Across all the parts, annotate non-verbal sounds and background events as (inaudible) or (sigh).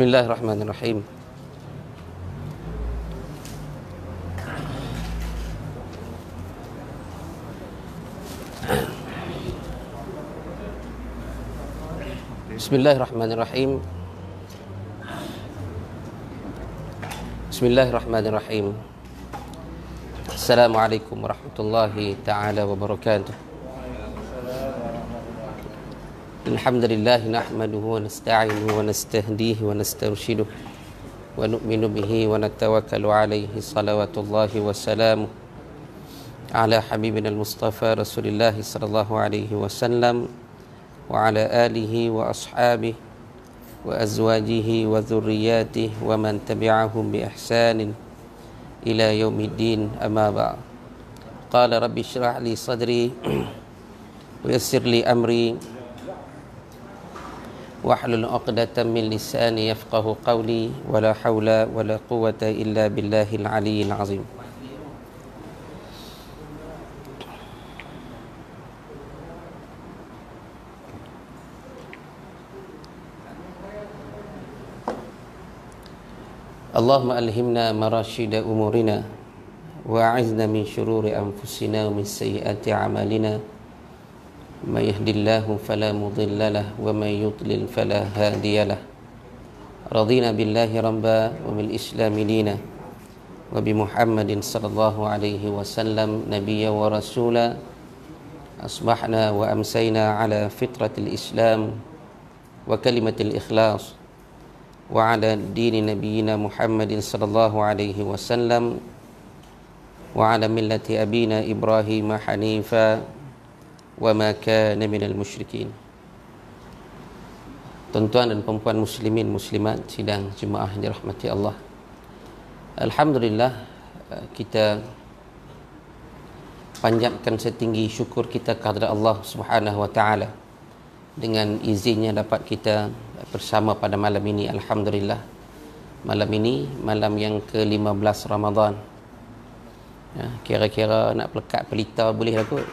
بسم الله الرحمن الرحيم بسم الله الرحمن الرحيم بسم الله الرحمن الرحيم السلام عليكم ورحمة الله تعالى وبركاته الحمد لله نحمده ونستعينه ونستهديه ونسترشده ونؤمن به ونتوكل عليه صلوات الله وسلامه على حبيبنا المصطفى رسول الله صلى الله عليه وسلم وعلى آله وأصحابه وأزواجه وذرياته ومن تبعهم بإحسان إلى يوم الدين أما بعد قال رب اشرح لي صدري (clears throat) ويسر لي أمري واحلل عقدة من لساني يفقه قولي ولا حول ولا قوة إلا بالله العلي العظيم اللهم ألهمنا مراشد أمورنا وأعذنا من شرور أنفسنا ومن سيئات أعمالنا ما يهد الله فلا مضل له ومن يضلل فلا هادي له رضينا بالله ربا وبالإسلام دينا وبمحمد صلى الله عليه وسلم نبيا ورسولا أصبحنا وأمسينا على فطرة الإسلام وكلمة الإخلاص وعلى دين نبينا محمد صلى الله عليه وسلم وعلى ملة أبينا إبراهيم حنيفاً wa ma kana minal musyrikin Tuan-tuan dan puan-puan muslimin muslimat sidang jemaah yang dirahmati Allah Alhamdulillah eh, kita panjatkan setinggi syukur kita kepada Allah Subhanahu wa taala dengan izinnya dapat kita bersama pada malam ini alhamdulillah malam ini malam yang ke-15 Ramadan ya, kira-kira nak pelekat pelita boleh lah kot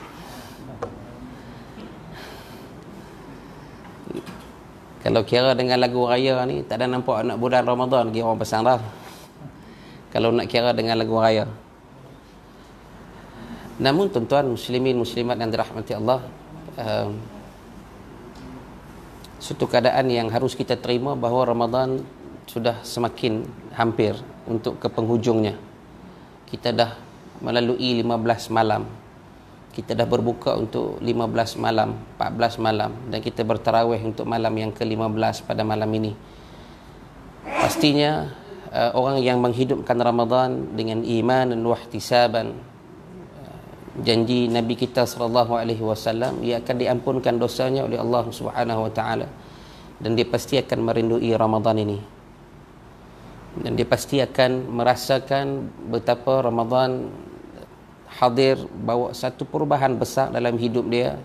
Kalau kira dengan lagu raya ni Tak ada nampak anak bulan Ramadan Dia orang pasang dah Kalau nak kira dengan lagu raya Namun tuan-tuan muslimin muslimat yang dirahmati Allah um, Suatu keadaan yang harus kita terima Bahawa Ramadan sudah semakin hampir Untuk ke penghujungnya Kita dah melalui 15 malam kita dah berbuka untuk 15 malam, 14 malam dan kita berterawih untuk malam yang ke-15 pada malam ini. Pastinya uh, orang yang menghidupkan Ramadan dengan iman dan wahtisaban eh, janji Nabi kita sallallahu alaihi wasallam ia akan diampunkan dosanya oleh Allah Subhanahu wa taala dan dia pasti akan merindui Ramadan ini. Dan dia pasti akan merasakan betapa Ramadan hadir bawa satu perubahan besar dalam hidup dia.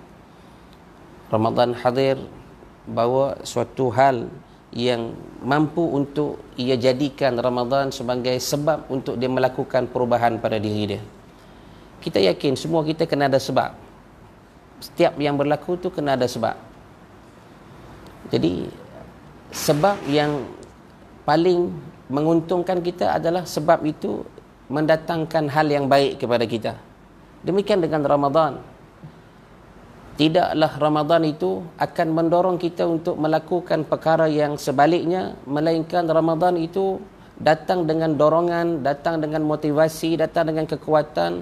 Ramadhan hadir bawa suatu hal yang mampu untuk ia jadikan Ramadhan sebagai sebab untuk dia melakukan perubahan pada diri dia. Kita yakin semua kita kena ada sebab. Setiap yang berlaku tu kena ada sebab. Jadi sebab yang paling menguntungkan kita adalah sebab itu mendatangkan hal yang baik kepada kita. Demikian dengan Ramadan. Tidaklah Ramadan itu akan mendorong kita untuk melakukan perkara yang sebaliknya melainkan Ramadan itu datang dengan dorongan, datang dengan motivasi, datang dengan kekuatan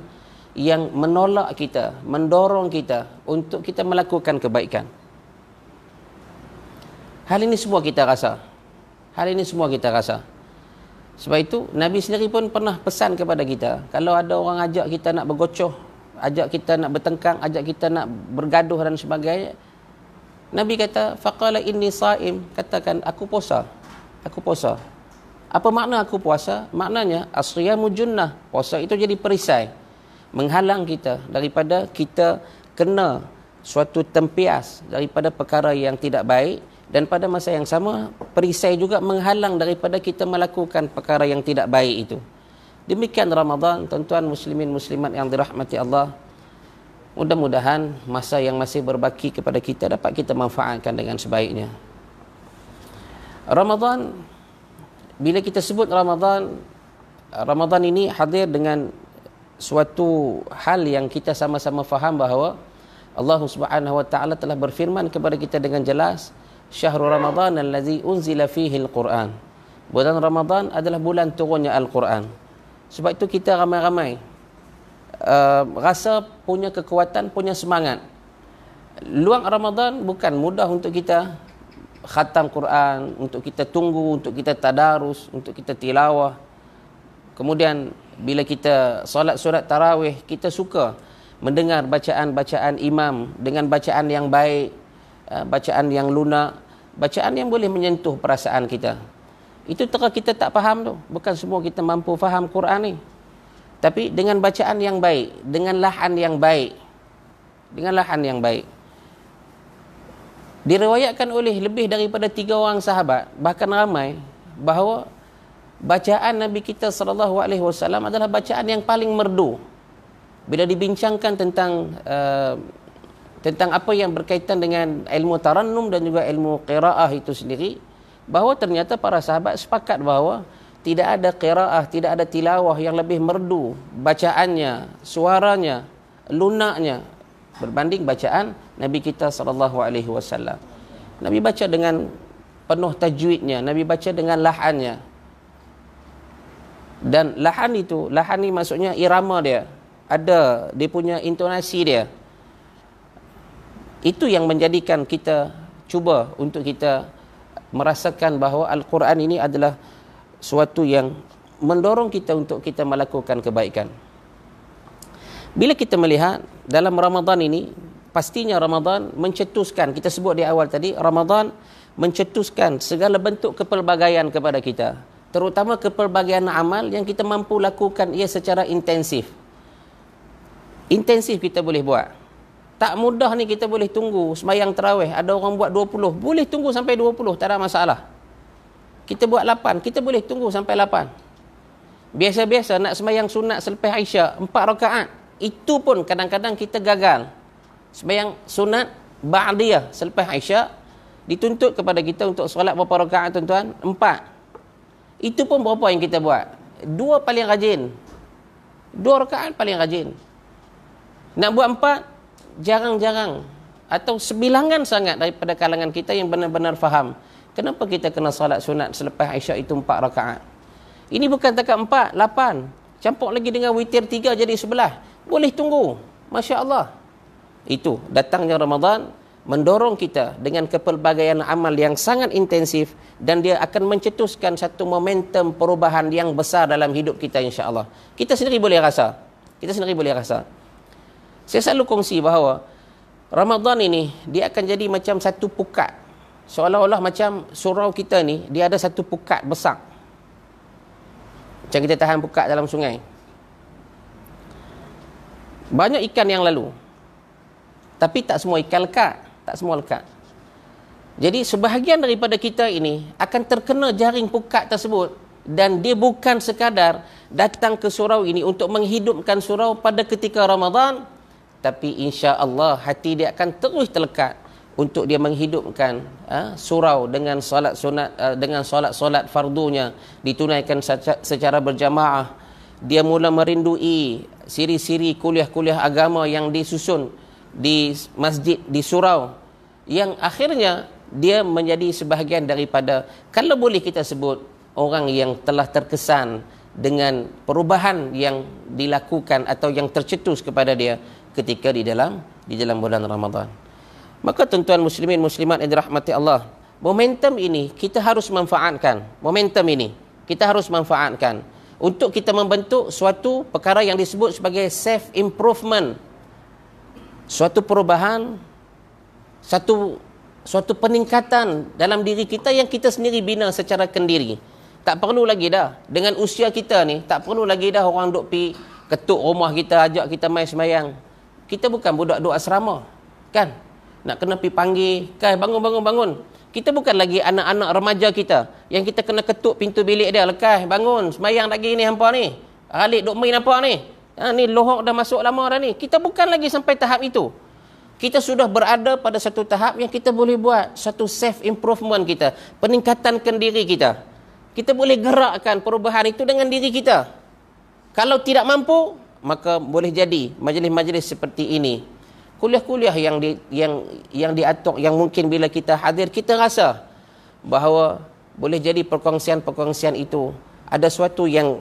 yang menolak kita, mendorong kita untuk kita melakukan kebaikan. Hal ini semua kita rasa. Hal ini semua kita rasa. Sebab itu Nabi sendiri pun pernah pesan kepada kita, kalau ada orang ajak kita nak bergocoh, ajak kita nak bertengkang, ajak kita nak bergaduh dan sebagainya, Nabi kata, faqala inni saim, katakan aku puasa. Aku puasa. Apa makna aku puasa? Maknanya asriyamu junnah. Puasa itu jadi perisai menghalang kita daripada kita kena suatu tempias daripada perkara yang tidak baik dan pada masa yang sama perisai juga menghalang daripada kita melakukan perkara yang tidak baik itu demikian Ramadan tuan-tuan muslimin muslimat yang dirahmati Allah mudah-mudahan masa yang masih berbaki kepada kita dapat kita manfaatkan dengan sebaiknya Ramadan bila kita sebut Ramadan Ramadan ini hadir dengan suatu hal yang kita sama-sama faham bahawa Allah Subhanahu wa taala telah berfirman kepada kita dengan jelas syahrul ramadhan allazi unzila fihi alquran bulan ramadhan adalah bulan turunnya alquran sebab itu kita ramai-ramai uh, rasa punya kekuatan punya semangat luang ramadhan bukan mudah untuk kita khatam quran untuk kita tunggu untuk kita tadarus untuk kita tilawah kemudian bila kita solat surat tarawih kita suka mendengar bacaan-bacaan imam dengan bacaan yang baik Ah, bacaan yang lunak, bacaan yang boleh menyentuh perasaan kita. Itu terkata kita tak faham tu. Bukan semua kita mampu faham Quran ni. Tapi dengan bacaan yang baik, dengan lahan yang baik, dengan lahan yang baik. Diriwayatkan oleh lebih daripada tiga orang sahabat, bahkan ramai, bahawa bacaan Nabi kita SAW adalah bacaan yang paling merdu. Bila dibincangkan tentang ah, tentang apa yang berkaitan dengan ilmu tarannum dan juga ilmu qiraah itu sendiri bahawa ternyata para sahabat sepakat bahawa tidak ada qiraah tidak ada tilawah yang lebih merdu bacaannya suaranya lunaknya berbanding bacaan Nabi kita sallallahu alaihi wasallam Nabi baca dengan penuh tajwidnya Nabi baca dengan lahannya dan lahan itu lahan ni maksudnya irama dia ada dia punya intonasi dia itu yang menjadikan kita cuba untuk kita merasakan bahawa Al-Quran ini adalah suatu yang mendorong kita untuk kita melakukan kebaikan. Bila kita melihat dalam Ramadan ini, pastinya Ramadan mencetuskan, kita sebut di awal tadi, Ramadan mencetuskan segala bentuk kepelbagaian kepada kita. Terutama kepelbagaian amal yang kita mampu lakukan ia secara intensif. Intensif kita boleh buat tak mudah ni kita boleh tunggu semayang terawih ada orang buat 20 boleh tunggu sampai 20 tak ada masalah kita buat 8 kita boleh tunggu sampai 8 biasa-biasa nak semayang sunat selepas Aisyah empat rakaat itu pun kadang-kadang kita gagal Semayang sunat ba'diyah selepas Aisyah dituntut kepada kita untuk solat berapa rakaat tuan-tuan 4 itu pun berapa yang kita buat dua paling rajin dua rakaat paling rajin nak buat empat jarang-jarang atau sebilangan sangat daripada kalangan kita yang benar-benar faham kenapa kita kena salat sunat selepas Aisyah itu empat rakaat. Ini bukan takat empat, lapan. Campur lagi dengan witir tiga jadi sebelah. Boleh tunggu. Masya Allah. Itu datangnya Ramadan mendorong kita dengan kepelbagaian amal yang sangat intensif dan dia akan mencetuskan satu momentum perubahan yang besar dalam hidup kita insya Allah. Kita sendiri boleh rasa. Kita sendiri boleh rasa. Saya selalu kongsi bahawa Ramadhan ini dia akan jadi macam satu pukat. Seolah-olah macam surau kita ni dia ada satu pukat besar. Macam kita tahan pukat dalam sungai. Banyak ikan yang lalu. Tapi tak semua ikan lekat, tak semua lekat. Jadi sebahagian daripada kita ini akan terkena jaring pukat tersebut dan dia bukan sekadar datang ke surau ini untuk menghidupkan surau pada ketika Ramadan tapi insya-Allah hati dia akan terus terlekat untuk dia menghidupkan uh, surau dengan solat sunat uh, dengan solat-solat fardunya ditunaikan secara, secara berjamaah dia mula merindui siri-siri kuliah-kuliah agama yang disusun di masjid di surau yang akhirnya dia menjadi sebahagian daripada kalau boleh kita sebut orang yang telah terkesan dengan perubahan yang dilakukan atau yang tercetus kepada dia ketika di dalam di dalam bulan Ramadan. Maka tuan-tuan muslimin muslimat yang dirahmati Allah, momentum ini kita harus manfaatkan. Momentum ini kita harus manfaatkan untuk kita membentuk suatu perkara yang disebut sebagai self improvement. Suatu perubahan satu suatu peningkatan dalam diri kita yang kita sendiri bina secara kendiri. Tak perlu lagi dah dengan usia kita ni, tak perlu lagi dah orang duk pi ketuk rumah kita ajak kita main semayang. Kita bukan budak duduk asrama. Kan? Nak kena pergi panggil. Kan? Bangun, bangun, bangun. Kita bukan lagi anak-anak remaja kita. Yang kita kena ketuk pintu bilik dia. Lekas, bangun. Semayang lagi ni hampa ni. Alik duk main apa ni? Ha, ni lohok dah masuk lama dah ni. Kita bukan lagi sampai tahap itu. Kita sudah berada pada satu tahap yang kita boleh buat. Satu self-improvement kita. Peningkatan kendiri kita. Kita boleh gerakkan perubahan itu dengan diri kita. Kalau tidak mampu, maka boleh jadi majlis-majlis seperti ini kuliah-kuliah yang di, yang yang diatur yang mungkin bila kita hadir kita rasa bahawa boleh jadi perkongsian-perkongsian itu ada sesuatu yang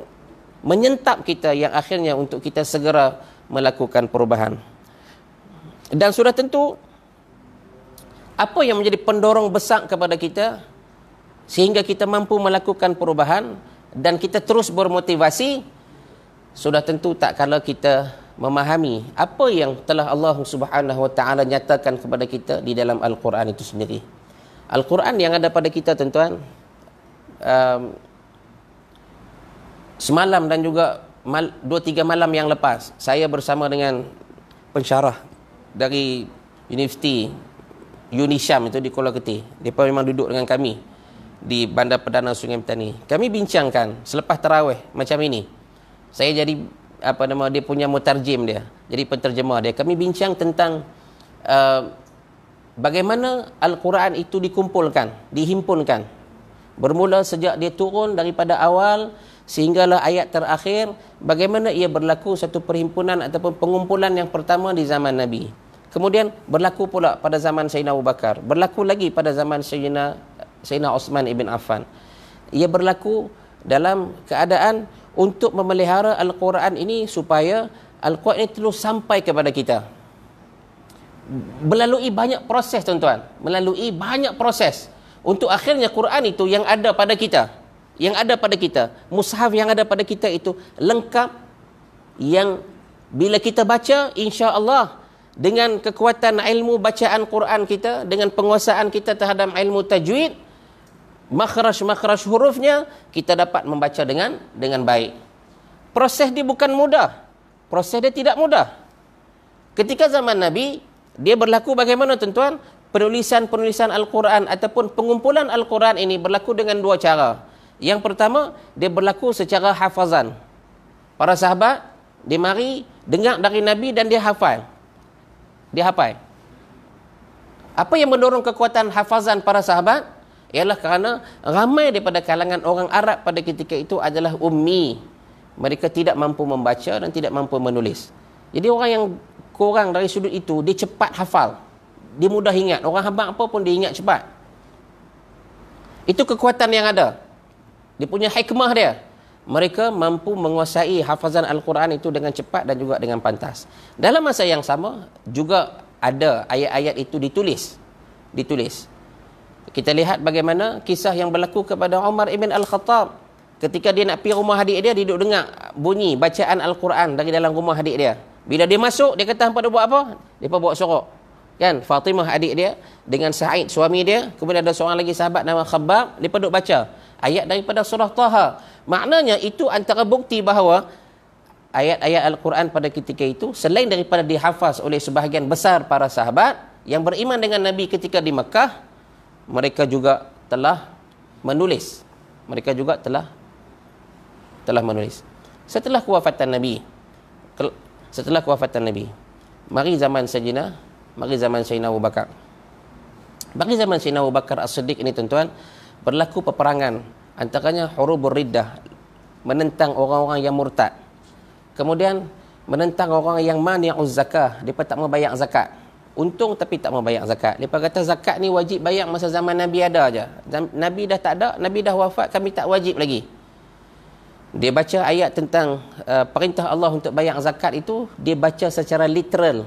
menyentap kita yang akhirnya untuk kita segera melakukan perubahan dan sudah tentu apa yang menjadi pendorong besar kepada kita sehingga kita mampu melakukan perubahan dan kita terus bermotivasi sudah tentu tak kalau kita memahami apa yang telah Allah Subhanahu Wa Taala nyatakan kepada kita di dalam Al-Quran itu sendiri. Al-Quran yang ada pada kita tuan-tuan um, semalam dan juga 2-3 mal, malam yang lepas saya bersama dengan pensyarah dari Universiti Unisham itu di Kuala Ketih. Mereka memang duduk dengan kami di Bandar Perdana Sungai Petani. Kami bincangkan selepas terawih macam ini saya jadi apa nama dia punya mutarjim dia jadi penterjemah dia kami bincang tentang uh, bagaimana al-Quran itu dikumpulkan dihimpunkan bermula sejak dia turun daripada awal sehinggalah ayat terakhir bagaimana ia berlaku satu perhimpunan ataupun pengumpulan yang pertama di zaman nabi kemudian berlaku pula pada zaman Sayyidina Abu Bakar berlaku lagi pada zaman Sayyidina Sayyidina Osman ibn Affan ia berlaku dalam keadaan untuk memelihara Al-Quran ini supaya Al-Quran ini terus sampai kepada kita. Melalui banyak proses tuan-tuan. Melalui banyak proses. Untuk akhirnya Quran itu yang ada pada kita. Yang ada pada kita. Mushaf yang ada pada kita itu lengkap. Yang bila kita baca insya Allah dengan kekuatan ilmu bacaan Quran kita. Dengan penguasaan kita terhadap ilmu tajwid makhraj-makhraj hurufnya kita dapat membaca dengan dengan baik. Proses dia bukan mudah. Proses dia tidak mudah. Ketika zaman Nabi, dia berlaku bagaimana tuan-tuan? Penulisan-penulisan Al-Quran ataupun pengumpulan Al-Quran ini berlaku dengan dua cara. Yang pertama, dia berlaku secara hafazan. Para sahabat, dia mari dengar dari Nabi dan dia hafal. Dia hafal. Apa yang mendorong kekuatan hafazan para sahabat? ialah kerana ramai daripada kalangan orang Arab pada ketika itu adalah ummi. Mereka tidak mampu membaca dan tidak mampu menulis. Jadi orang yang kurang dari sudut itu, dia cepat hafal. Dia mudah ingat. Orang hamba apa pun dia ingat cepat. Itu kekuatan yang ada. Dia punya hikmah dia. Mereka mampu menguasai hafazan Al-Quran itu dengan cepat dan juga dengan pantas. Dalam masa yang sama, juga ada ayat-ayat itu ditulis. Ditulis. Kita lihat bagaimana kisah yang berlaku kepada Umar ibn Al-Khattab. Ketika dia nak pergi rumah adik dia, dia duduk dengar bunyi bacaan Al-Quran dari dalam rumah adik dia. Bila dia masuk, dia kata hampa dia buat apa? Dia pun buat sorok. Kan? Fatimah adik dia dengan Sa'id suami dia. Kemudian ada seorang lagi sahabat nama Khabab. Dia pun duduk baca. Ayat daripada surah Taha. Maknanya itu antara bukti bahawa ayat-ayat Al-Quran pada ketika itu selain daripada dihafaz oleh sebahagian besar para sahabat yang beriman dengan Nabi ketika di Mekah, mereka juga telah menulis mereka juga telah telah menulis setelah kewafatan nabi setelah kewafatan nabi mari zaman sayyidina mari zaman sayyidina Abu Bakar bagi zaman sayyidina Abu Bakar As-Siddiq ini tuan-tuan berlaku peperangan antaranya hurubur riddah menentang orang-orang yang murtad kemudian menentang orang yang mani'uz zakah depa tak mau zakat untung tapi tak mau bayar zakat. Mereka kata zakat ni wajib bayar masa zaman Nabi ada je. Nabi dah tak ada, Nabi dah wafat, kami tak wajib lagi. Dia baca ayat tentang uh, perintah Allah untuk bayar zakat itu, dia baca secara literal.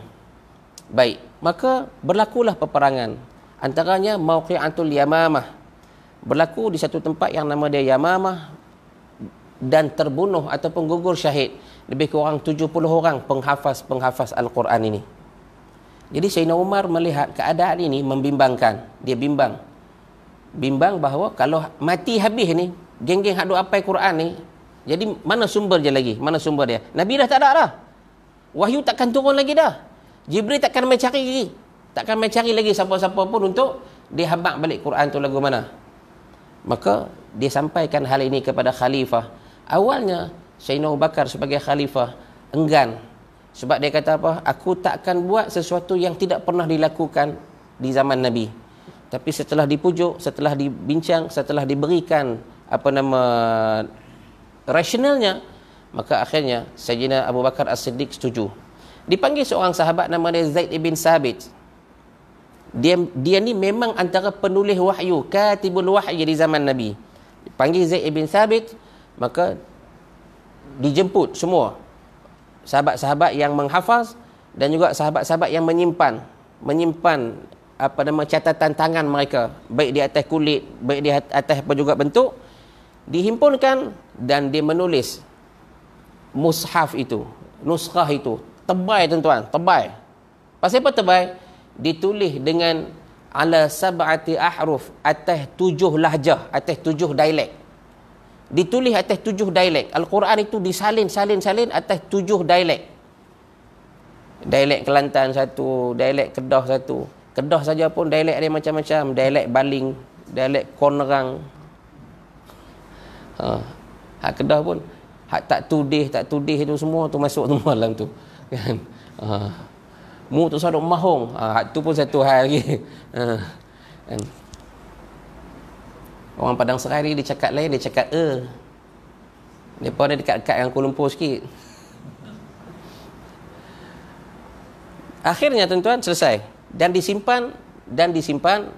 Baik, maka berlakulah peperangan. Antaranya Mauqi'atul Yamamah. Berlaku di satu tempat yang nama dia Yamamah dan terbunuh ataupun gugur syahid lebih kurang 70 orang penghafaz-penghafaz Al-Quran ini. Jadi Sayyidina Umar melihat keadaan ini membimbangkan. Dia bimbang. Bimbang bahawa kalau mati habis ni, geng-geng hak duk Quran ni, jadi mana sumber dia lagi? Mana sumber dia? Nabi dah tak ada dah. Wahyu takkan turun lagi dah. Jibril takkan mai cari lagi. Takkan mai cari lagi siapa-siapa pun untuk dia dihabak balik Quran tu lagu mana. Maka dia sampaikan hal ini kepada khalifah. Awalnya Sayyidina Abu Bakar sebagai khalifah enggan sebab dia kata apa? Aku takkan buat sesuatu yang tidak pernah dilakukan di zaman Nabi. Tapi setelah dipujuk, setelah dibincang, setelah diberikan apa nama rasionalnya, maka akhirnya Sayyidina Abu Bakar As-Siddiq setuju. Dipanggil seorang sahabat nama dia Zaid ibn Sabit. Dia dia ni memang antara penulis wahyu, katibul wahyu di zaman Nabi. Dipanggil Zaid ibn Sabit, maka dijemput semua sahabat-sahabat yang menghafaz dan juga sahabat-sahabat yang menyimpan menyimpan apa nama catatan tangan mereka baik di atas kulit baik di atas apa juga bentuk dihimpunkan dan dia menulis mushaf itu nuskah itu tebal tuan-tuan tebal pasal apa tebal ditulis dengan ala sab'ati ahruf atas tujuh lahjah atas tujuh dialek ditulis atas tujuh dialek. Al-Quran itu disalin, salin, salin atas tujuh dialek. Dialek Kelantan satu, dialek Kedah satu. Kedah saja pun dialek ada macam-macam. Dialek Baling, dialek Konerang. Ha. ha Kedah pun ha, tak tudih, tak tudih itu semua tu masuk semua dalam tu. (laughs) Kan? Ha. Mu tu sahaja mahong. Ha, tu pun satu hal lagi. (laughs) Ha. Kan? Orang Padang Serai ni dia cakap lain, dia cakap E. pun ni dekat-dekat dengan Kuala Lumpur sikit. Akhirnya tuan-tuan selesai. Dan disimpan, dan disimpan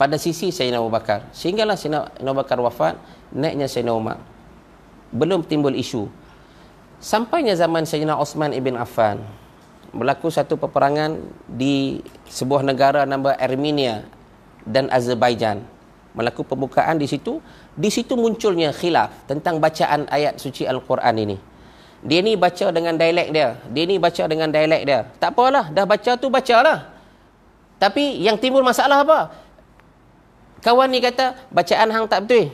pada sisi Sayyidina Abu Bakar. Sehinggalah Sayyidina Abu Bakar wafat, naiknya Sayyidina Umar. Belum timbul isu. Sampainya zaman Sayyidina Osman Ibn Affan, berlaku satu peperangan di sebuah negara nama Armenia dan Azerbaijan. Melaku pembukaan di situ di situ munculnya khilaf tentang bacaan ayat suci al-Quran ini dia ni baca dengan dialek dia dia ni baca dengan dialek dia tak apalah dah baca tu bacalah tapi yang timbul masalah apa kawan ni kata bacaan hang tak betul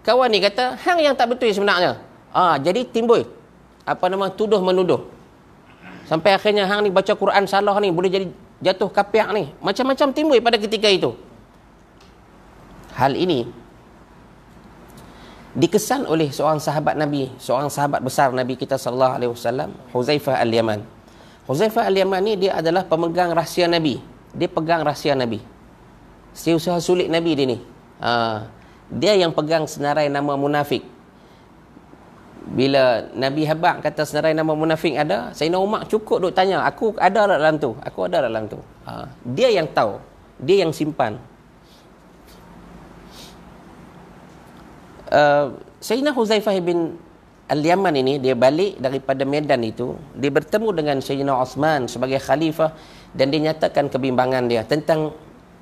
kawan ni kata hang yang tak betul sebenarnya ah jadi timbul apa nama tuduh menuduh sampai akhirnya hang ni baca Quran salah ni boleh jadi jatuh kapiak ni macam-macam timbul pada ketika itu hal ini dikesan oleh seorang sahabat Nabi, seorang sahabat besar Nabi kita sallallahu alaihi wasallam, Huzaifah al-Yaman. Huzaifah al-Yaman ni dia adalah pemegang rahsia Nabi. Dia pegang rahsia Nabi. Setiap sulit Nabi dia ni. Ha, dia yang pegang senarai nama munafik. Bila Nabi Habak kata senarai nama munafik ada, Sayyidina Umar cukup duk tanya, aku ada dalam tu, aku ada dalam tu. Ha, dia yang tahu, dia yang simpan. Eh, Sayyidina Huzaifah bin Al-Yaman ini dia balik daripada Medan itu dia bertemu dengan Sayyidina Osman sebagai khalifah dan dia nyatakan kebimbangan dia tentang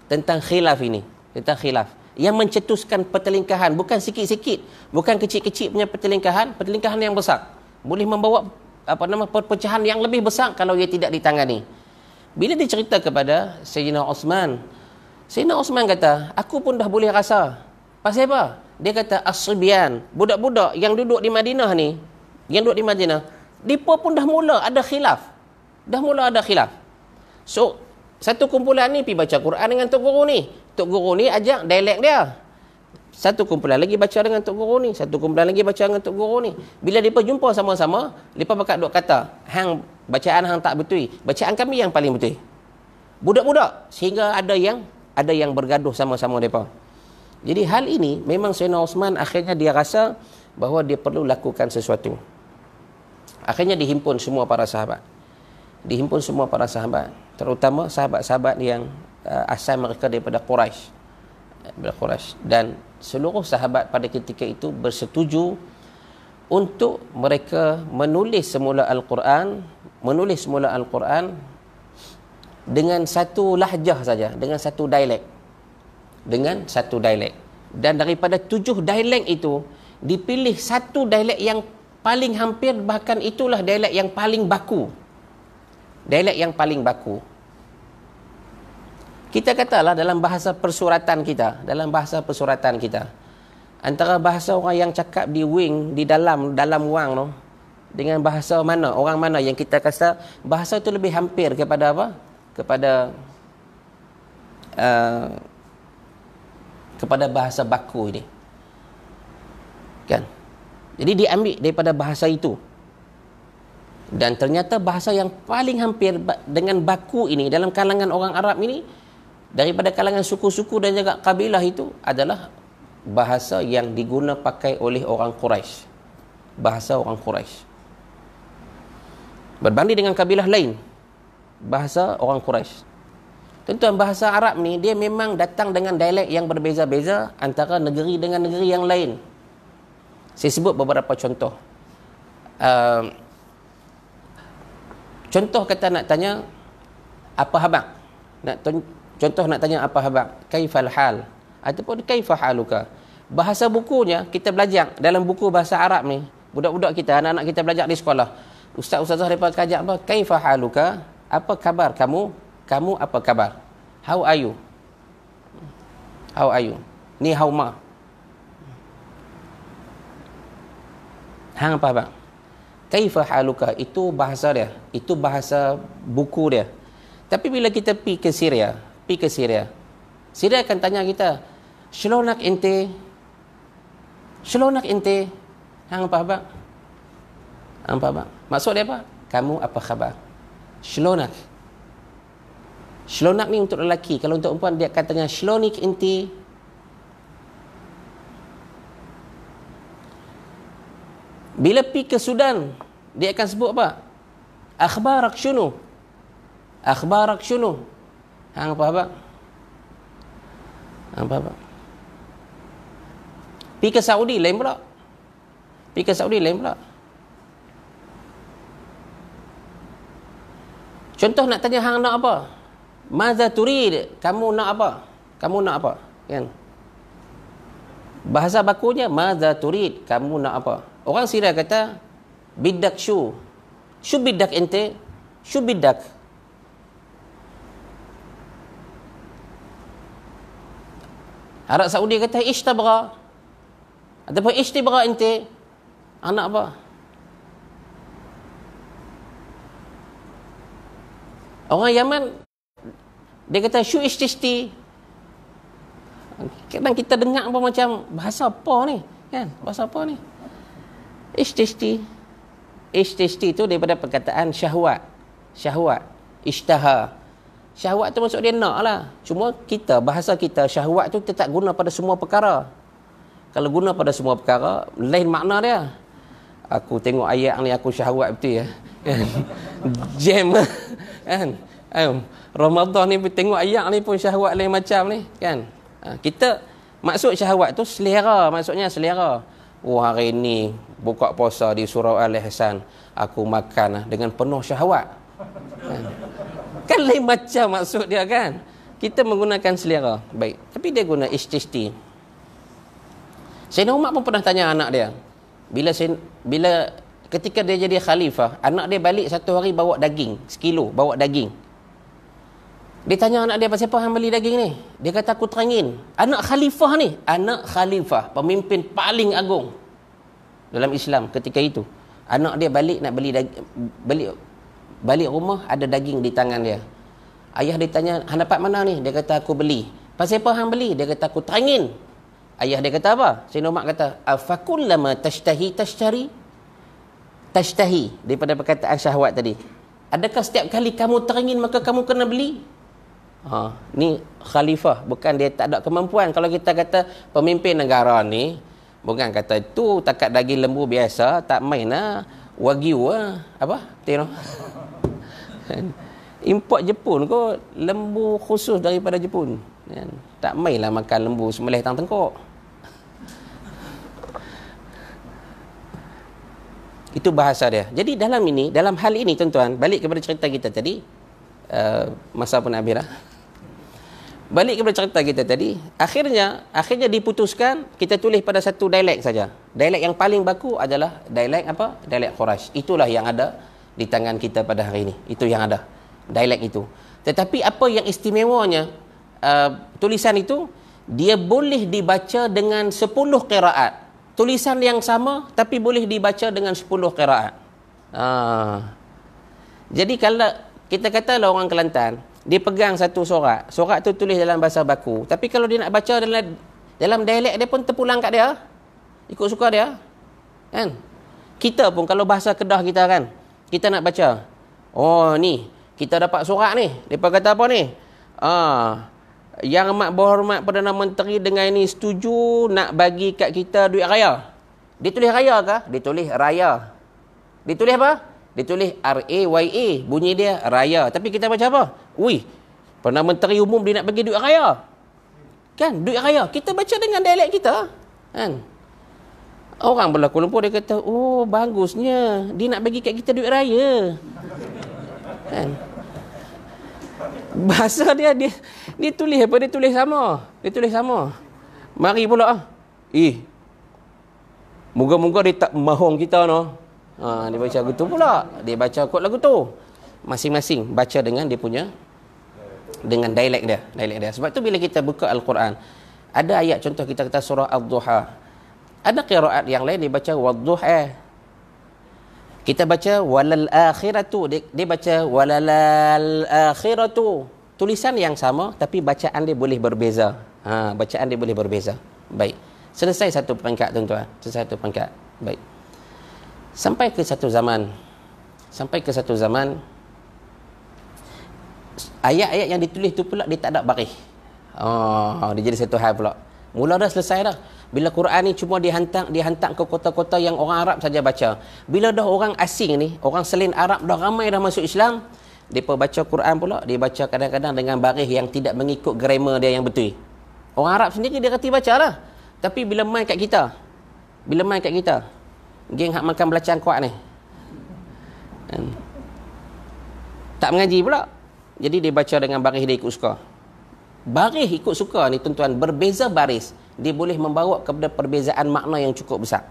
tentang khilaf ini tentang khilaf yang mencetuskan pertelingkahan bukan sikit-sikit bukan kecil-kecil punya pertelingkahan pertelingkahan yang besar boleh membawa apa nama perpecahan yang lebih besar kalau ia tidak ditangani bila dicerita kepada Sayyidina Osman Sayyidina Osman kata aku pun dah boleh rasa pasal apa dia kata asbian budak-budak yang duduk di Madinah ni yang duduk di Madinah depa pun dah mula ada khilaf dah mula ada khilaf so satu kumpulan ni pi baca Quran dengan tok guru ni tok guru ni ajak dialek dia satu kumpulan lagi baca dengan tok guru ni satu kumpulan lagi baca dengan tok guru ni bila depa jumpa sama-sama depa bakat duk kata hang bacaan hang tak betul bacaan kami yang paling betul budak-budak sehingga ada yang ada yang bergaduh sama-sama depa -sama jadi hal ini memang Sayyidina Osman akhirnya dia rasa bahawa dia perlu lakukan sesuatu. Akhirnya dihimpun semua para sahabat. Dihimpun semua para sahabat. Terutama sahabat-sahabat yang uh, asal mereka daripada Quraisy, Daripada Quraisy Dan seluruh sahabat pada ketika itu bersetuju untuk mereka menulis semula Al-Quran, menulis semula Al-Quran dengan satu lahjah saja, dengan satu dialek dengan satu dialek dan daripada tujuh dialek itu dipilih satu dialek yang paling hampir bahkan itulah dialek yang paling baku dialek yang paling baku kita katalah dalam bahasa persuratan kita dalam bahasa persuratan kita antara bahasa orang yang cakap di wing di dalam dalam wang tu dengan bahasa mana orang mana yang kita kata bahasa itu lebih hampir kepada apa kepada uh, kepada bahasa baku ini. Kan? Jadi diambil daripada bahasa itu. Dan ternyata bahasa yang paling hampir dengan baku ini dalam kalangan orang Arab ini daripada kalangan suku-suku dan juga kabilah itu adalah bahasa yang diguna pakai oleh orang Quraisy. Bahasa orang Quraisy. Berbanding dengan kabilah lain, bahasa orang Quraisy. Tuan-tuan, bahasa Arab ni dia memang datang dengan dialek yang berbeza-beza antara negeri dengan negeri yang lain. Saya sebut beberapa contoh. Uh, contoh kata nak tanya apa habaq? Nak contoh nak tanya apa habaq? Kaifal hal ataupun kaifa haluka. Bahasa bukunya kita belajar dalam buku bahasa Arab ni, budak-budak kita, anak-anak kita belajar di sekolah. Ustaz-ustazah mereka ajak apa? Kaifa haluka? Apa khabar kamu? kamu apa khabar? How are you? How are you? Ni how ma? Hang apa bang? Kaifa haluka? Itu bahasa dia. Itu bahasa buku dia. Tapi bila kita pi ke Syria, pi ke Syria. Syria akan tanya kita, "Shlonak ente?" Shlonak ente? Hang apa bang? Hang apa bang? Maksud dia apa? Kamu apa khabar? Shlonak. Shlonak ni untuk lelaki. Kalau untuk perempuan dia katanya shlonik inti. Bila pi ke Sudan, dia akan sebut apa? Akhbarak shunu. Akhbarak shunu. Ha, hang apa apa? Hang apa apa? Pi ke Saudi lain pula. Pi ke Saudi lain pula. Contoh nak tanya hang nak apa? Mada turid? Kamu nak apa? Kamu nak apa? Kan? Bahasa bakunya mada turid? Kamu nak apa? Orang Syria kata bidak syu. Syu bidak ente? Syu bidak? Arab Saudi kata ishtabra. Ataupun ishtibra ente? Anak apa? Orang Yaman dia kata syu ististi. Kadang kita dengar apa macam bahasa apa ni? Kan? Bahasa apa ni? Ististi. Ististi tu daripada perkataan syahwat. Syahwat. Ishtaha. Syahwat tu maksud dia nak lah. Cuma kita, bahasa kita, syahwat tu tetap guna pada semua perkara. Kalau guna pada semua perkara, lain makna dia. Aku tengok ayat ni aku syahwat betul ya. Kan? (laughs) Jam. Kan? Eh, Ramadan ni tengok ayak ni pun syahwat lain macam ni, kan? Ha, kita maksud syahwat tu selera, maksudnya selera. Oh hari ni buka puasa di surau Al-Ihsan, aku makan dengan penuh syahwat. Kan? kan lain macam maksud dia kan? Kita menggunakan selera. Baik. Tapi dia guna istishti. Sayyidina Umar pun pernah tanya anak dia. Bila bila ketika dia jadi khalifah, anak dia balik satu hari bawa daging, sekilo bawa daging. Dia tanya anak dia, apa siapa yang beli daging ni? Dia kata, aku terangin. Anak khalifah ni. Anak khalifah. Pemimpin paling agung. Dalam Islam ketika itu. Anak dia balik nak beli daging. Balik, balik rumah, ada daging di tangan dia. Ayah dia tanya, han dapat mana ni? Dia kata, aku beli. Apa apa han beli? Dia kata, aku terangin. Ayah dia kata apa? Sayyidina Umar kata, Afakullama tashtahi tashtari? Tashtahi. Daripada perkataan syahwat tadi. Adakah setiap kali kamu teringin, maka kamu kena beli? Ha, ni khalifah bukan dia tak ada kemampuan kalau kita kata pemimpin negara ni bukan kata tu takat daging lembu biasa tak main lah wagyu lah apa tengok (laughs) import Jepun kau lembu khusus daripada Jepun kan? tak main lah makan lembu semelih tang tengkok itu bahasa dia jadi dalam ini dalam hal ini tuan-tuan balik kepada cerita kita tadi uh, masa pun habis lah balik kepada cerita kita tadi, akhirnya akhirnya diputuskan kita tulis pada satu dialek saja. Dialek yang paling baku adalah dialek apa? Dialek Quraisy. Itulah yang ada di tangan kita pada hari ini. Itu yang ada. Dialek itu. Tetapi apa yang istimewanya uh, tulisan itu dia boleh dibaca dengan 10 qiraat. Tulisan yang sama tapi boleh dibaca dengan 10 qiraat. Ah. Jadi kalau kita kata lah orang Kelantan, dia pegang satu surat. Surat tu tulis dalam bahasa baku. Tapi kalau dia nak baca dalam dalam dialek dia pun terpulang kat dia. Ikut suka dia. Kan? Kita pun kalau bahasa Kedah kita kan, kita nak baca. Oh, ni. Kita dapat surat ni. Depa kata apa ni? Ah, yang amat berhormat Perdana Menteri dengan ini setuju nak bagi kat kita duit raya. Dia tulis raya ke? Dia tulis raya. Dia tulis apa? Dia tulis R-A-Y-A. Bunyi dia raya. Tapi kita baca apa? Wih. Pernah menteri umum dia nak bagi duit raya. Kan? Duit raya. Kita baca dengan dialek kita. Kan? Orang berlaku lumpur dia kata, oh bagusnya. Dia nak bagi kat kita duit raya. Kan? Bahasa dia, dia, dia tulis apa? Dia tulis sama. Dia tulis sama. Mari pula. Eh. Moga-moga dia tak mahong kita. No. Ha, dia baca lagu tu pula. Dia baca kot lagu tu. Masing-masing baca dengan dia punya dengan dialek dia, dialek dia. Sebab tu bila kita buka al-Quran, ada ayat contoh kita kata surah Al-Duha. Ada qiraat yang lain dia baca wadduha. Kita baca walal akhiratu. Dia, dia baca walal akhiratu. Tulisan yang sama tapi bacaan dia boleh berbeza. Ha, bacaan dia boleh berbeza. Baik. Selesai satu pangkat tuan-tuan. Selesai satu pangkat. Baik sampai ke satu zaman sampai ke satu zaman ayat-ayat yang ditulis tu pula dia tak ada barih oh, dia jadi satu hal pula mula dah selesai dah bila Quran ni cuma dihantar dihantar ke kota-kota yang orang Arab saja baca bila dah orang asing ni orang selain Arab dah ramai dah masuk Islam mereka baca Quran pula dia baca kadang-kadang dengan barih yang tidak mengikut grammar dia yang betul orang Arab sendiri dia reti baca lah tapi bila main kat kita bila main kat kita geng hak makan belacan kuat ni hmm. tak mengaji pula jadi dia baca dengan baris dia ikut suka baris ikut suka ni tuan-tuan berbeza baris dia boleh membawa kepada perbezaan makna yang cukup besar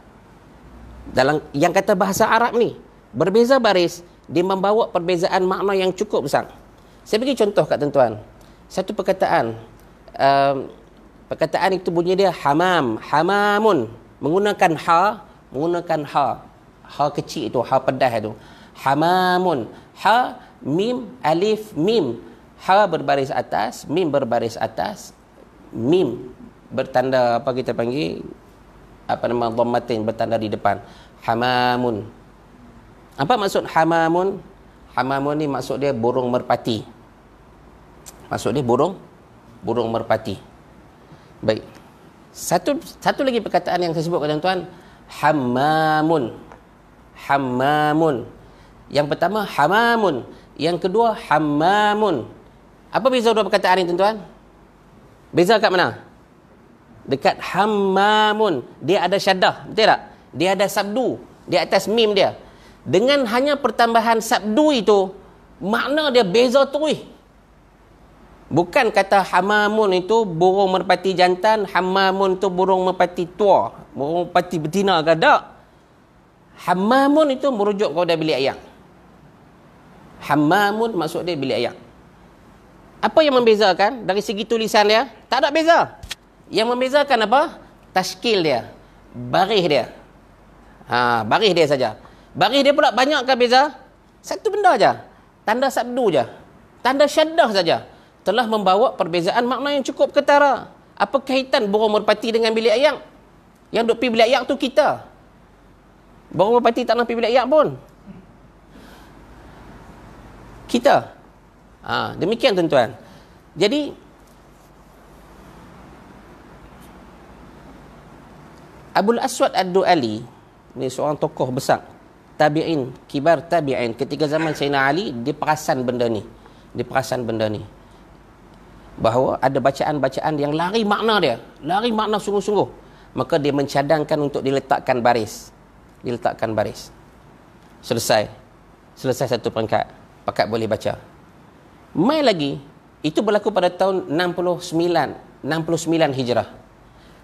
dalam yang kata bahasa Arab ni berbeza baris dia membawa perbezaan makna yang cukup besar saya bagi contoh kat tuan-tuan satu perkataan um, perkataan itu bunyi dia hamam hamamun menggunakan ha menggunakan ha ha kecil itu, ha pedas itu. hamamun ha mim alif mim ha berbaris atas mim berbaris atas mim bertanda apa kita panggil apa nama dhammatin bertanda di depan hamamun apa maksud hamamun hamamun ni maksud dia burung merpati maksud dia burung burung merpati baik satu satu lagi perkataan yang saya sebut kepada tuan-tuan hammamun hammamun yang pertama hamamun yang kedua hammamun apa beza dua perkataan ini tuan-tuan beza kat mana dekat hammamun dia ada syaddah betul tak dia ada sabdu di atas mim dia dengan hanya pertambahan sabdu itu makna dia beza tu Bukan kata hamamun itu burung merpati jantan, hamamun itu burung merpati tua, burung merpati betina ke tak. Hamamun itu merujuk kepada bilik ayam. Hamamun maksud dia bilik ayam. Apa yang membezakan dari segi tulisan dia? Tak ada beza. Yang membezakan apa? Tashkil dia. Baris dia. Ha, baris dia saja. Baris dia pula banyak ke beza? Satu benda saja. Tanda sabdu saja. Tanda syaddah saja telah membawa perbezaan makna yang cukup ketara. Apa kaitan burung merpati dengan bilik ayak? Yang duduk pergi bilik ayak tu kita. Burung merpati tak nak pergi bilik ayak pun. Kita. Ha, demikian tuan-tuan. Jadi, Abul Aswad Ad-Du'ali, ni seorang tokoh besar, tabi'in, kibar tabi'in, ketika zaman Sayyidina Ali, dia perasan benda ni. Dia perasan benda ni bahawa ada bacaan-bacaan yang lari makna dia. Lari makna sungguh-sungguh. Maka dia mencadangkan untuk diletakkan baris. Diletakkan baris. Selesai. Selesai satu peringkat. Pakat boleh baca. Mai lagi, itu berlaku pada tahun 69. 69 Hijrah.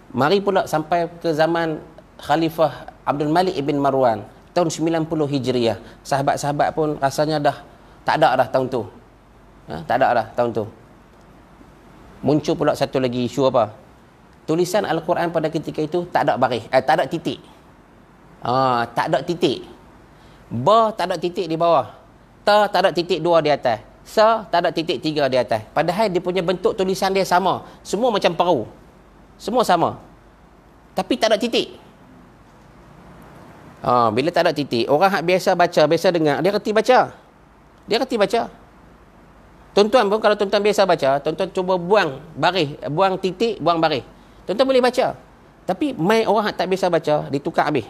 Mari pula sampai ke zaman Khalifah Abdul Malik ibn Marwan. Tahun 90 Hijriah. Sahabat-sahabat pun rasanya dah tak ada dah tahun tu. Ha? Tak ada dah tahun tu muncul pula satu lagi isu apa? Tulisan Al-Quran pada ketika itu tak ada baris, eh, tak ada titik. Ha, tak ada titik. Ba tak ada titik di bawah. Ta tak ada titik dua di atas. Sa tak ada titik tiga di atas. Padahal dia punya bentuk tulisan dia sama. Semua macam perahu. Semua sama. Tapi tak ada titik. Ha, bila tak ada titik, orang yang biasa baca, biasa dengar, dia reti baca. Dia reti baca. Tuan-tuan pun kalau tuan-tuan biasa baca, tuan-tuan cuba buang baris, buang titik, buang baris. Tuan-tuan boleh baca. Tapi mai orang tak biasa baca, ditukar habis.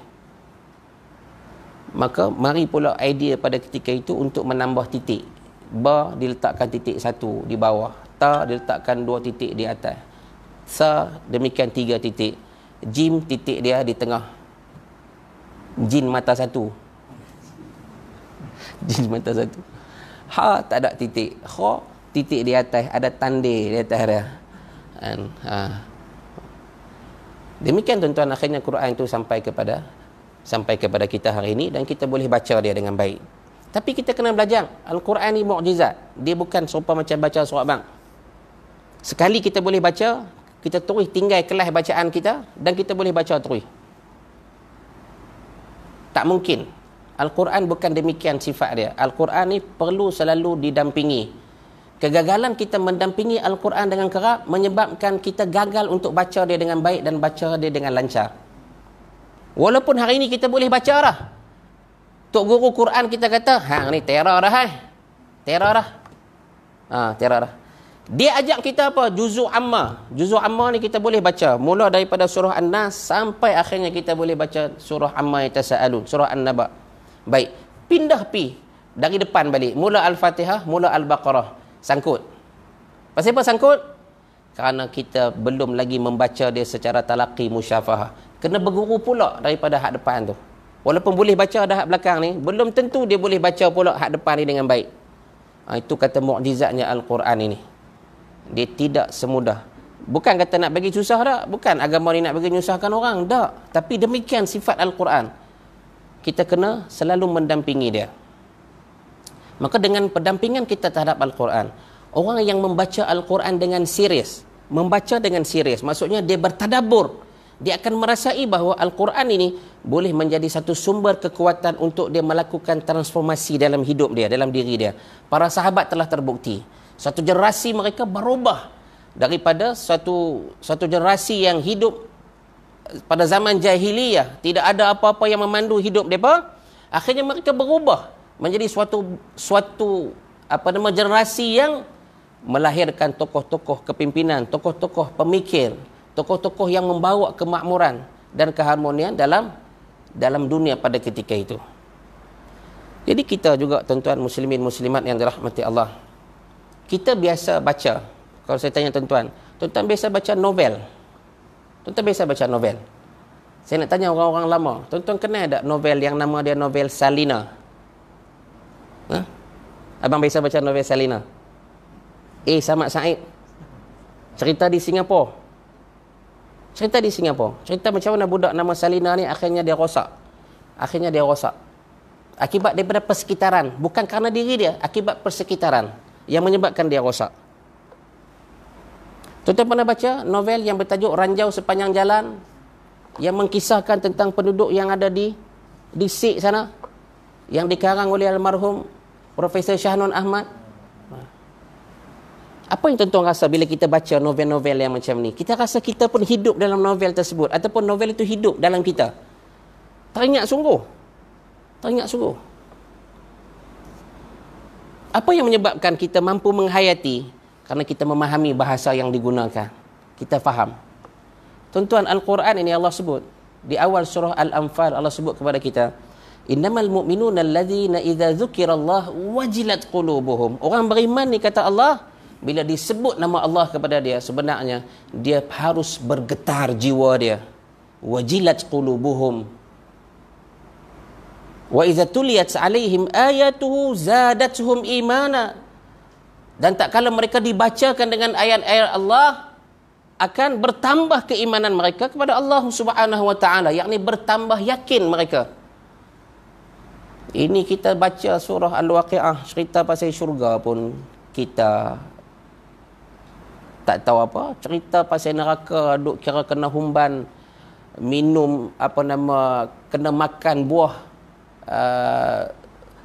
Maka mari pula idea pada ketika itu untuk menambah titik. Ba diletakkan titik satu di bawah. Ta diletakkan dua titik di atas. Sa demikian tiga titik. Jim titik dia di tengah. Jin mata satu. (laughs) Jin mata satu ha tak ada titik kha titik di atas ada tanda di atas dia And, ha. demikian tuan-tuan akhirnya Quran itu sampai kepada sampai kepada kita hari ini dan kita boleh baca dia dengan baik tapi kita kena belajar Al-Quran ni mukjizat dia bukan serupa macam baca surat bang sekali kita boleh baca kita terus tinggal kelas bacaan kita dan kita boleh baca terus tak mungkin Al-Quran bukan demikian sifat dia. Al-Quran ni perlu selalu didampingi. Kegagalan kita mendampingi Al-Quran dengan kerap menyebabkan kita gagal untuk baca dia dengan baik dan baca dia dengan lancar. Walaupun hari ini kita boleh baca lah. Tok guru Quran kita kata, hang ni tera dah hai. Tera dah. Ha, tera dah. Dia ajak kita apa? Juzu Amma. Juzu Amma ni kita boleh baca. Mula daripada surah An-Nas sampai akhirnya kita boleh baca surah Amma yang tersa'alun. Surah An-Naba'. Baik, pindah pi dari depan balik. Mula Al-Fatihah, mula Al-Baqarah. Sangkut. Pasal apa sangkut? Kerana kita belum lagi membaca dia secara talaki musyafah. Kena berguru pula daripada hak depan tu. Walaupun boleh baca dah hak belakang ni, belum tentu dia boleh baca pula hak depan ni dengan baik. Ha, itu kata mukjizatnya Al-Quran ini. Dia tidak semudah. Bukan kata nak bagi susah tak? Bukan agama ni nak bagi menyusahkan orang. Tak. Tapi demikian sifat Al-Quran kita kena selalu mendampingi dia. Maka dengan pendampingan kita terhadap Al-Quran, orang yang membaca Al-Quran dengan serius, membaca dengan serius, maksudnya dia bertadabur, dia akan merasai bahawa Al-Quran ini boleh menjadi satu sumber kekuatan untuk dia melakukan transformasi dalam hidup dia, dalam diri dia. Para sahabat telah terbukti. Satu generasi mereka berubah daripada satu satu generasi yang hidup pada zaman jahiliyah tidak ada apa-apa yang memandu hidup mereka akhirnya mereka berubah menjadi suatu suatu apa nama generasi yang melahirkan tokoh-tokoh kepimpinan tokoh-tokoh pemikir tokoh-tokoh yang membawa kemakmuran dan keharmonian dalam dalam dunia pada ketika itu jadi kita juga tuan-tuan muslimin muslimat yang dirahmati Allah kita biasa baca kalau saya tanya tuan-tuan tuan-tuan biasa baca novel novel Tuan-tuan biasa baca novel. Saya nak tanya orang-orang lama. Tuan-tuan kenal tak novel yang nama dia novel Salina? Huh? Ha? Abang biasa baca novel Salina? Eh, sama Said. Cerita di Singapura. Cerita di Singapura. Cerita macam mana budak nama Salina ni akhirnya dia rosak. Akhirnya dia rosak. Akibat daripada persekitaran. Bukan kerana diri dia. Akibat persekitaran. Yang menyebabkan dia rosak. Tuan-tuan pernah baca novel yang bertajuk Ranjau Sepanjang Jalan yang mengkisahkan tentang penduduk yang ada di di Sik sana yang dikarang oleh almarhum Profesor Shahnon Ahmad. Apa yang tuan-tuan rasa bila kita baca novel-novel yang macam ni? Kita rasa kita pun hidup dalam novel tersebut ataupun novel itu hidup dalam kita. Teringat sungguh. Teringat sungguh. Apa yang menyebabkan kita mampu menghayati kerana kita memahami bahasa yang digunakan. Kita faham. Tuan-tuan, Al-Quran ini Allah sebut. Di awal surah Al-Anfal, Allah sebut kepada kita. Innamal mu'minuna alladhina idha zukirallah wajilat qulubuhum. Orang beriman ni kata Allah. Bila disebut nama Allah kepada dia, sebenarnya dia harus bergetar jiwa dia. Wajilat qulubuhum. Wa idha tuliyat alaihim ayatuhu zadatuhum imana. Dan tak kala mereka dibacakan dengan ayat-ayat Allah, akan bertambah keimanan mereka kepada Allah Subhanahu Wa Taala, yakni bertambah yakin mereka. Ini kita baca surah Al-Waqi'ah, cerita pasal syurga pun kita tak tahu apa. Cerita pasal neraka, duk kira kena humban, minum, apa nama, kena makan buah, uh,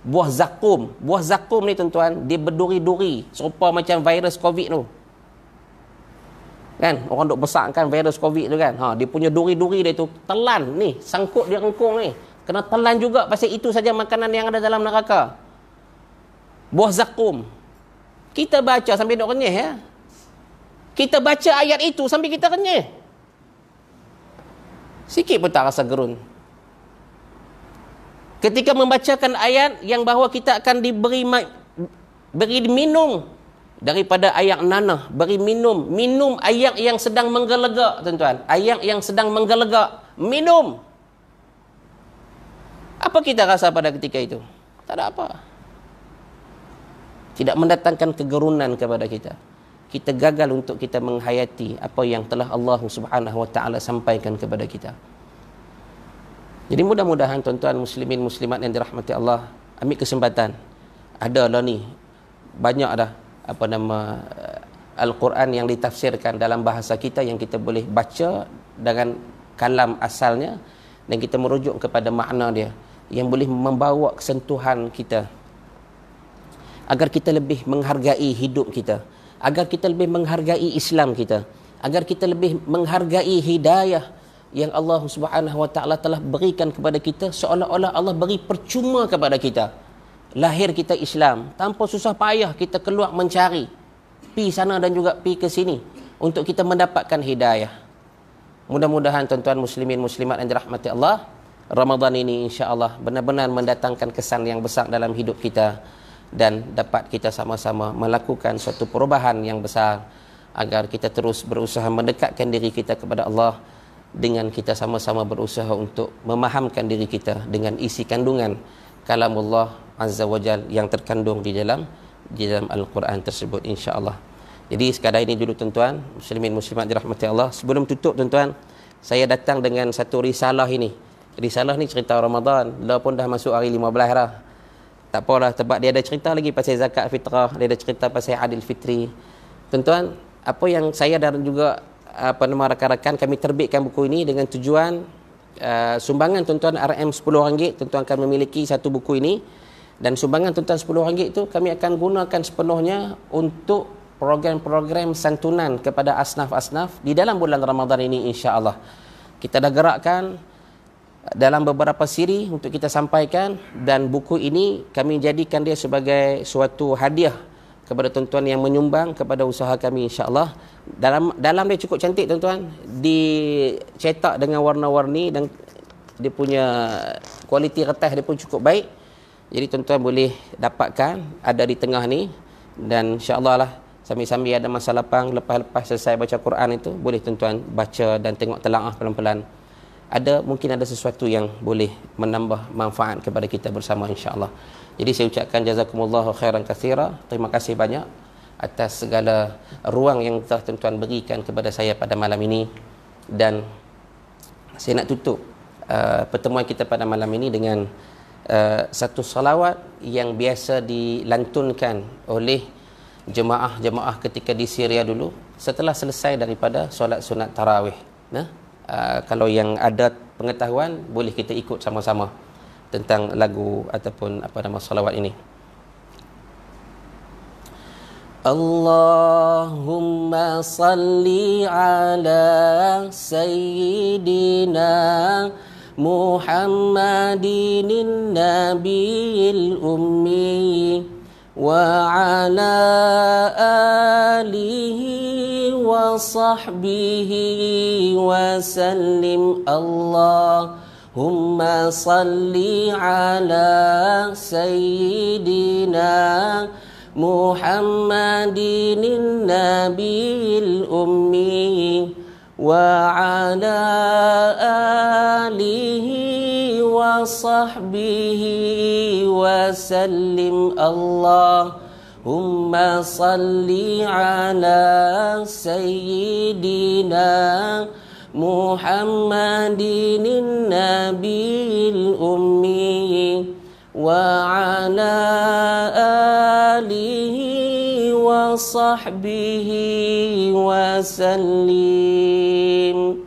buah zakum. Buah zakum ni tuan-tuan, dia berduri-duri serupa macam virus COVID tu. Kan? Orang duk besarkan virus COVID tu kan. Ha, dia punya duri-duri dia tu telan ni, sangkut dia rengkung ni. Kena telan juga pasal itu saja makanan yang ada dalam neraka. Buah zakum. Kita baca sambil duk renyih ya. Kita baca ayat itu sambil kita renyih. Sikit pun tak rasa gerun ketika membacakan ayat yang bahawa kita akan diberi beri minum daripada ayat nanah beri minum minum ayat yang sedang menggelegak tuan-tuan ayat yang sedang menggelegak minum apa kita rasa pada ketika itu tak ada apa tidak mendatangkan kegerunan kepada kita kita gagal untuk kita menghayati apa yang telah Allah Subhanahu wa taala sampaikan kepada kita jadi mudah-mudahan tuan-tuan muslimin muslimat yang dirahmati Allah ambil kesempatan. Ada lah ni. Banyak dah apa nama eh, Al-Quran yang ditafsirkan dalam bahasa kita yang kita boleh baca dengan kalam asalnya dan kita merujuk kepada makna dia yang boleh membawa kesentuhan kita agar kita lebih menghargai hidup kita agar kita lebih menghargai Islam kita agar kita lebih menghargai hidayah yang Allah Subhanahu Wa Taala telah berikan kepada kita seolah-olah Allah beri percuma kepada kita. Lahir kita Islam, tanpa susah payah kita keluar mencari pi sana dan juga pi ke sini untuk kita mendapatkan hidayah. Mudah-mudahan tuan-tuan muslimin muslimat yang dirahmati Allah, Ramadan ini insya-Allah benar-benar mendatangkan kesan yang besar dalam hidup kita dan dapat kita sama-sama melakukan suatu perubahan yang besar agar kita terus berusaha mendekatkan diri kita kepada Allah dengan kita sama-sama berusaha untuk memahamkan diri kita dengan isi kandungan kalamullah azza wajal yang terkandung di dalam di dalam al-Quran tersebut insya-Allah. Jadi sekadar ini dulu tuan-tuan, muslimin muslimat dirahmati Allah. Sebelum tutup tuan-tuan, saya datang dengan satu risalah ini. Risalah ni cerita Ramadan, dah pun dah masuk hari 15 dah. Tak apalah sebab dia ada cerita lagi pasal zakat fitrah, dia ada cerita pasal adil fitri. Tuan-tuan, apa yang saya dan juga apa ah, nama rakan-rakan kami terbitkan buku ini dengan tujuan uh, sumbangan tuan-tuan RM10 tuan-tuan akan memiliki satu buku ini dan sumbangan tuan-tuan RM10 itu kami akan gunakan sepenuhnya untuk program-program santunan kepada asnaf-asnaf di dalam bulan Ramadan ini insya-Allah. Kita dah gerakkan dalam beberapa siri untuk kita sampaikan dan buku ini kami jadikan dia sebagai suatu hadiah kepada tuan-tuan yang menyumbang kepada usaha kami insyaallah dalam dalam dia cukup cantik tuan-tuan dicetak dengan warna-warni dan dia punya kualiti kertas dia pun cukup baik jadi tuan-tuan boleh dapatkan ada di tengah ni dan insyaallah lah sambil-sambil ada masa lapang lepas-lepas selesai baca Quran itu boleh tuan-tuan baca dan tengok telaah pelan-pelan ada mungkin ada sesuatu yang boleh menambah manfaat kepada kita bersama insyaallah. allah jadi saya ucapkan jazakumullah khairan kathira. Terima kasih banyak atas segala ruang yang telah tuan-tuan berikan kepada saya pada malam ini. Dan saya nak tutup uh, pertemuan kita pada malam ini dengan uh, satu salawat yang biasa dilantunkan oleh jemaah-jemaah ketika di Syria dulu setelah selesai daripada solat sunat tarawih. Nah, uh, kalau yang ada pengetahuan boleh kita ikut sama-sama tentang lagu ataupun apa nama salawat ini. Allahumma salli ala sayyidina Muhammadin nabiyil ummi wa ala alihi wa sahbihi wa sallim Allahumma هم صل على سيدنا محمد النبي الأمي وعلى آله وصحبه وسلم الله هم صل على سيدنا محمد محمد النبي الأمي وعلى آله wa وسلم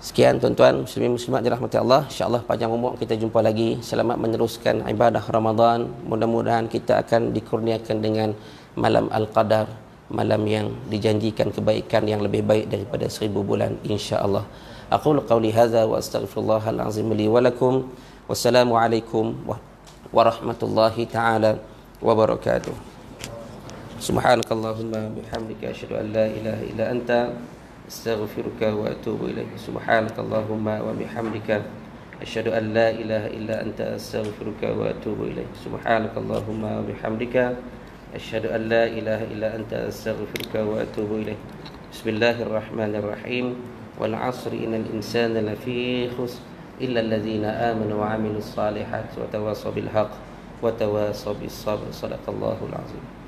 Sekian tuan-tuan muslimin muslimat dirahmati Allah. Insya-Allah panjang umur kita jumpa lagi. Selamat meneruskan ibadah Ramadan. Mudah-mudahan kita akan dikurniakan dengan malam Al-Qadar malam yang dijanjikan kebaikan yang lebih baik daripada seribu bulan insyaallah aqul qawli hadza wa astaghfirullahal azim li wa lakum wassalamu alaikum wa rahmatullahi taala wabarakatuh subhanakallahumma bihamdika asyhadu an la ilaha illa anta astaghfiruka wa atubu ilaik subhanakallahumma wa bihamdika asyhadu an la ilaha illa anta astaghfiruka wa atubu ilaik subhanakallahumma wa bihamdika أشهد أن لا إله إلا أنت أستغفرك وأتوب إليك بسم الله الرحمن الرحيم والعصر إن الإنسان لفي خسر إلا الذين آمنوا وعملوا الصالحات وتواصوا بالحق وتواصوا بالصبر صدق الله العظيم